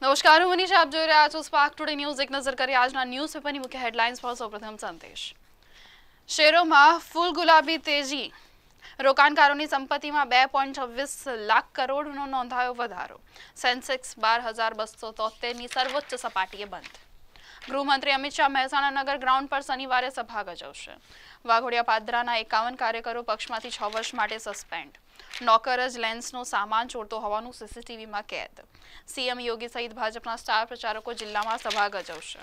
નમસ્કાર હું મનીષ આપ જોઈ રહ્યા છો સ્પાર્ક ટુડે ન્યૂઝ એક નજર કરીએ આજના ન્યૂઝ પેપરની મુખ્ય હેડલાઇન્સ પર સૌપ્રથમ સંદેશ શેરોમાં ફૂલ ગુલાબી તેજી રોકાણકારોની સંપત્તિમાં બે પોઈન્ટ છવ્વીસ લાખ કરોડનો નોંધાયો વધારો સેન્સેક્સ બાર હજાર બસો તોતેરની સર્વોચ્ચ સપાટીએ બંધ ગૃહમંત્રી અમિત શાહ મહેસાણા નગર ગ્રાઉન્ડ પર શનિવારે સભા ગજવશે વાઘોડિયા પાદરાના એકાવન કાર્યકરો પક્ષમાંથી છ વર્ષ માટે સસ્પેન્ડ નોકર જ લેન્સનો સામાન ચોરતો હોવાનું સીસીટીવીમાં કેદ સીએમ યોગી સહિત ભાજપના સ્ટાર પ્રચારકો જિલ્લામાં સભા ગજવશે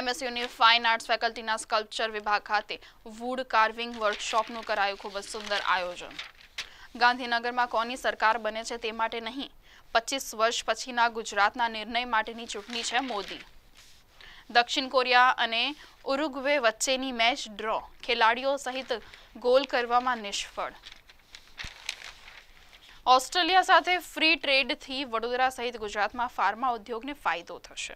એમએસયુની ફાઇન આર્ટ્સ ફેકલ્ટીના સ્કલ્પચર વિભાગ ખાતે વુડ કાર્વિંગ વર્કશોપનું કરાયું ખૂબ જ સુંદર આયોજન ગાંધીનગરમાં કોની સરકાર બને છે તે માટે નહીં પચીસ વર્ષ પછીના ગુજરાતના નિર્ણય માટેની ચૂંટણી છે મોદી દક્ષિણ કોરિયા અને ઉરુગ્વે વચ્ચેની મેચ ડ્રો ખેલાડીઓ સહિત ગોલ કરવામાં નિષ્ફળ ઓસ્ટ્રેલિયા સાથે ફ્રી ટ્રેડથી વડોદરા સહિત ગુજરાતમાં ફાર્મા ઉદ્યોગને ફાયદો થશે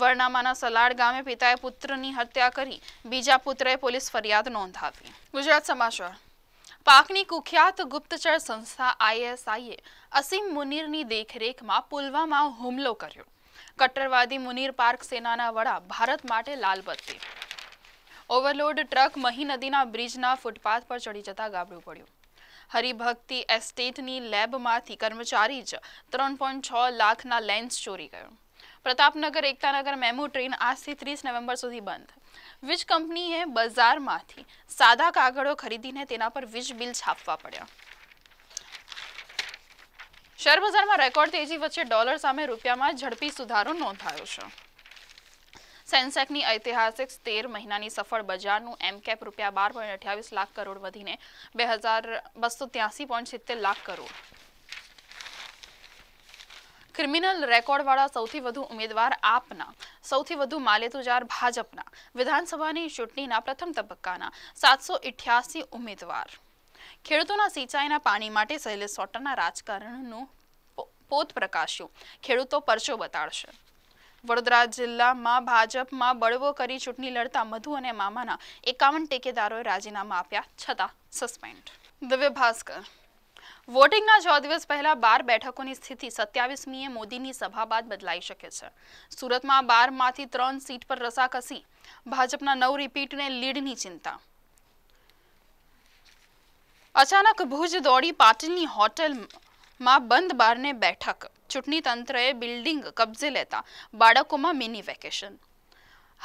વરનામાના સલાડ ગામે પિતાએ પુત્રની હત્યા કરી બીજા પુત્રએ પોલીસ ફરિયાદ નોંધાવી ગુજરાત સમાચાર પાકની કુખ્યાત ગુપ્તચર સંસ્થા આઈએસઆઈએ અસીમ મુનિરની દેખરેખમાં પુલવામા હુમલો કર્યો કટ્ટરવાદી મુનિર પાર્ક સેનાના વડા ભારત માટે લાલબત્તી ઓવરલોડ ટ્રક મહી નદીના બ્રિજના ફૂટપાથ પર ચડી જતા ગાબડું પડ્યું હરિભક્તિ એસ્ટેટની લેબમાંથી કર્મચારી જ ત્રણ પોઈન્ટ છ લાખના લેન્સ ચોરી ગયો પ્રતાપનગર એકતાનગર મેમો ટ્રેન આજથી ત્રીસ નવેમ્બર સુધી બંધ વીજ કંપનીએ બજારમાંથી સાદા કાગળો ખરીદીને તેના પર વીજ બિલ છાપવા પડ્યા શેરબજારમાં રેકોર્ડ તેજી વચ્ચે ડોલર સામે રૂપિયામાં ઝડપી સુધારો નોંધાયો છે સેન્સેકની ઐતિહાસિક તેર મહિનાની સફળ બજારનું એમકેપ રૂપિયા બાર પોઈન્ટ અઠ્યાવીસ લાખ કરોડ વધીને બે હજાર બસો ત્યાસી પોઈન્ટ સિત્તેર લાખ કરોડ ક્રિમિનલ રેકોર્ડવાળા સૌથી વધુ ઉમેદવાર આપના સૌથી વધુ માલેતુજાર ભાજપના વિધાનસભાની ચૂંટણીના પ્રથમ તબક્કાના સાતસો ઉમેદવાર ખેડૂતોના સિંચાઈના પાણી માટે શૈલેષ સોટરના રાજકારણનું પોત પ્રકાશ્યું ખેડૂતો પરચો બતાડશે વડોદરા જિલ્લામાં ભાજપમાં બળવો કરી ચૂંટણી લડતા મધુ અને મામાના એકાવન ટેકેદારોએ રાજીનામા આપ્યા છતાં સસ્પેન્ડ દિવ્ય ભાસ્કર વોટિંગના છ દિવસ પહેલા બાર બેઠકોની સ્થિતિ સત્યાવીસમીએ મોદીની સભા બાદ બદલાઈ શકે છે સુરતમાં બારમાંથી ત્રણ સીટ પર રસાકસી ભાજપના નવ રિપીટને લીડની ચિંતા અચાનક ભુજ દોડી પાટીલની હોટેલમાં બંધ બારને બેઠક ચૂંટણી તંત્રએ બિલ્ડિંગ કબજે લેતા બાળકોમાં મિની વેકેશન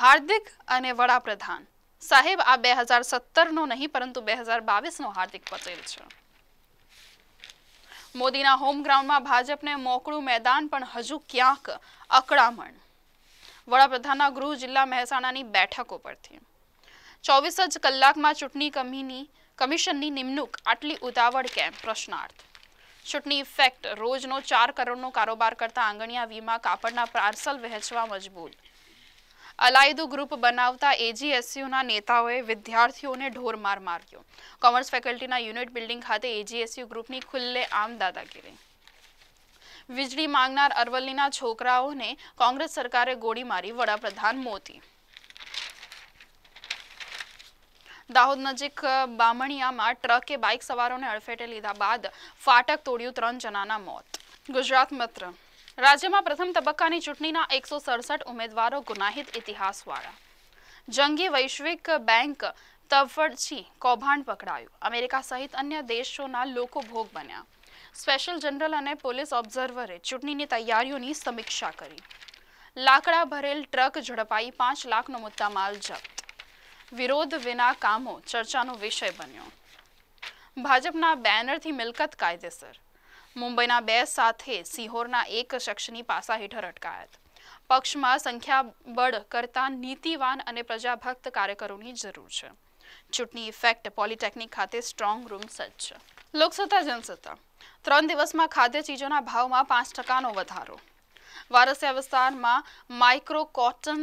હાર્દિક અને વડાપ્રધાન સાહેબ આ બે હજાર સત્તરનો નહીં પરંતુ બે હજાર બાવીસનો હાર્દિક પટેલ છે મોદીના હોમ ભાજપને મોકળું મેદાન પણ હજુ ક્યાંક અકળામણ વડાપ્રધાનના ગૃહ જિલ્લા મહેસાણાની બેઠકો પરથી ચોવીસ જ કલાકમાં ચૂંટણી કમીની કમિશનની નિમણૂક આટલી ઉતાવળ કેમ પ્રશ્નાર્થ ચૂંટણી ઇફેક્ટ રોજનો ચાર કરોડનો કારોબાર કરતા આંગણીયા વીમા કાપડના પાર્સલ વહેંચવા મજબૂર અલાયદુ ગ્રુપ બનાવતા એજીએસયુના નેતાઓએ વિદ્યાર્થીઓને ઢોરમાર માર્યો કોમર્સ ફેકલ્ટીના યુનિટ બિલ્ડિંગ ખાતે એજીએસયુ ગ્રુપની ખુલ્લે આમ દાદાગીરી વીજળી માંગનાર અરવલ્લીના છોકરાઓને કોંગ્રેસ સરકારે ગોળી મારી વડાપ્રધાન મોદી દાહોદ નજીક બામણીયામાં ટ્રકે બાઇક સવારોને અડફેટે લીધા બાદ ફાટક તોડ્યું ત્રણ જણાના મોત ગુજરાત મિત્ર રાજ્યમાં પ્રથમ તબક્કાની ચૂંટણીના એકસો સડસઠ ઉમેદવારો ગુનાહિત ઇતિહાસવાળા જંગી વૈશ્વિક બેંક તફડછી કૌભાંડ પકડાયું અમેરિકા સહિત અન્ય દેશોના લોકો ભોગ બન્યા સ્પેશિયલ જનરલ અને પોલીસ ઓબ્ઝર્વરે ચૂંટણીની તૈયારીઓની સમીક્ષા કરી લાકડા ભરેલ ટ્રક ઝડપાઈ પાંચ લાખનો મુદ્દા માલ જપ્ત વિરોધ વિના કામો ચર્ચાનો વિષય બન્યો ભાજપના બેનરથી મિલકત કાયદેસર મુંબઈના બે સાથે સિહોરના એક શખ્સની પાસા હેઠળ અટકાયત પક્ષમાં સંખ્યાબળ કરતા નીતિવાન અને પ્રજાભક્ત કાર્યકરોની જરૂર છે ચૂંટણી ઇફેક્ટ પોલિટેકનિક ખાતે સ્ટ્રોંગ રૂમ સજ્જ છે લોકસત્તા જનસત્તા ત્રણ દિવસમાં ખાદ્ય ચીજોના ભાવમાં પાંચ ટકાનો વધારો વારસ્યા વિસ્તારમાં માઇક્રો કોટન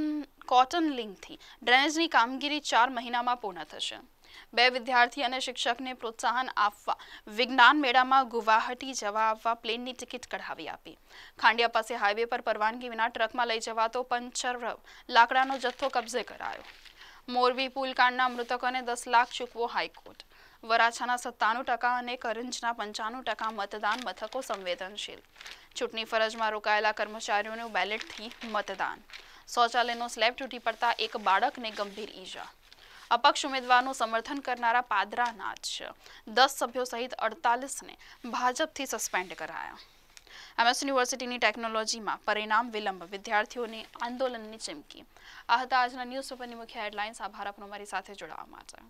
કોટન લિંકથી ડ્રેનેજની કામગીરી ચાર મહિનામાં પૂર્ણ થશે બે વિદ્યાર્થી અને શિક્ષકને પ્રોત્સાહન આપવા વિજ્ઞાન મેળામાં ગુવાહાટી જવા આવવા પ્લેનની ટિકિટ કઢાવી આપી ખાંડિયા પાસે હાઈવે પર પરવાનગી વિના ટ્રકમાં લઈ જવાતો પંચર લાકડાનો જથ્થો કબજે કરાયો મોરબી પુલકાંડના મૃતકોને દસ લાખ ચૂકવો હાઈકોર્ટ વરાછાના સત્તાણું ટકા અને કરંજના પંચાણું ટકા મતદાન મથકો સંવેદનશીલ ચૂંટણી ફરજમાં રોકાયેલા કર્મચારીઓનું બેલેટથી મતદાન શૌચાલયનો સ્લેબ તૂટી પડતા એક બાળકને ગંભીર ઈજા અપક્ષ ઉમેદવારનું સમર્થન કરનારા પાદરા દસ સભ્યો સહિત અડતાલીસને ભાજપથી સસ્પેન્ડ કરાયા એમએસ યુનિવર્સિટીની ટેકનોલોજીમાં પરિણામ વિલંબ વિદ્યાર્થીઓની આંદોલનની ચીમકી આ હતા આજના ન્યૂઝ પેપરની મુખ્ય હેડલાઇન્સ આભાર આપનો મારી સાથે જોડાવા માટે